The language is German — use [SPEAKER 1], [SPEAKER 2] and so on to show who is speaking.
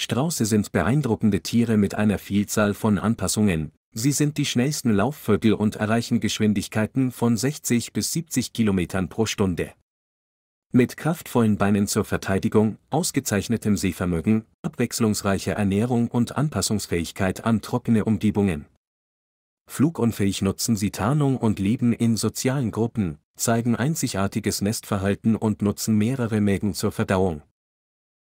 [SPEAKER 1] Strauße sind beeindruckende Tiere mit einer Vielzahl von Anpassungen. Sie sind die schnellsten Laufvögel und erreichen Geschwindigkeiten von 60 bis 70 Kilometern pro Stunde. Mit kraftvollen Beinen zur Verteidigung, ausgezeichnetem Sehvermögen, abwechslungsreicher Ernährung und Anpassungsfähigkeit an trockene Umgebungen. Flugunfähig nutzen sie Tarnung und leben in sozialen Gruppen, zeigen einzigartiges Nestverhalten und nutzen mehrere Mägen zur Verdauung.